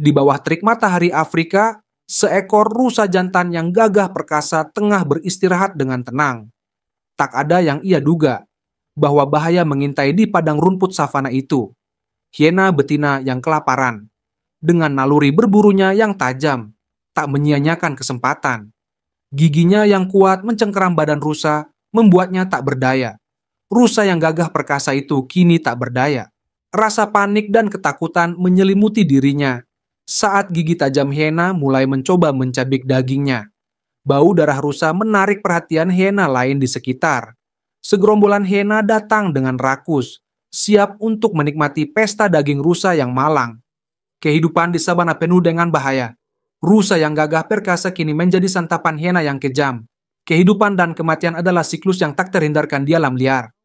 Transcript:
Di bawah terik matahari Afrika, seekor rusa jantan yang gagah perkasa tengah beristirahat dengan tenang. Tak ada yang ia duga bahwa bahaya mengintai di padang rumput savana itu. Hiena betina yang kelaparan, dengan naluri berburunya yang tajam, tak menyia-nyiakan kesempatan. Giginya yang kuat mencengkeram badan rusa, membuatnya tak berdaya. Rusa yang gagah perkasa itu kini tak berdaya. Rasa panik dan ketakutan menyelimuti dirinya saat gigi tajam hyena mulai mencoba mencabik dagingnya. Bau darah rusa menarik perhatian hyena lain di sekitar. Segerombolan hyena datang dengan rakus, siap untuk menikmati pesta daging rusa yang malang. Kehidupan di sabana penuh dengan bahaya. Rusa yang gagah perkasa kini menjadi santapan hyena yang kejam. Kehidupan dan kematian adalah siklus yang tak terhindarkan di alam liar.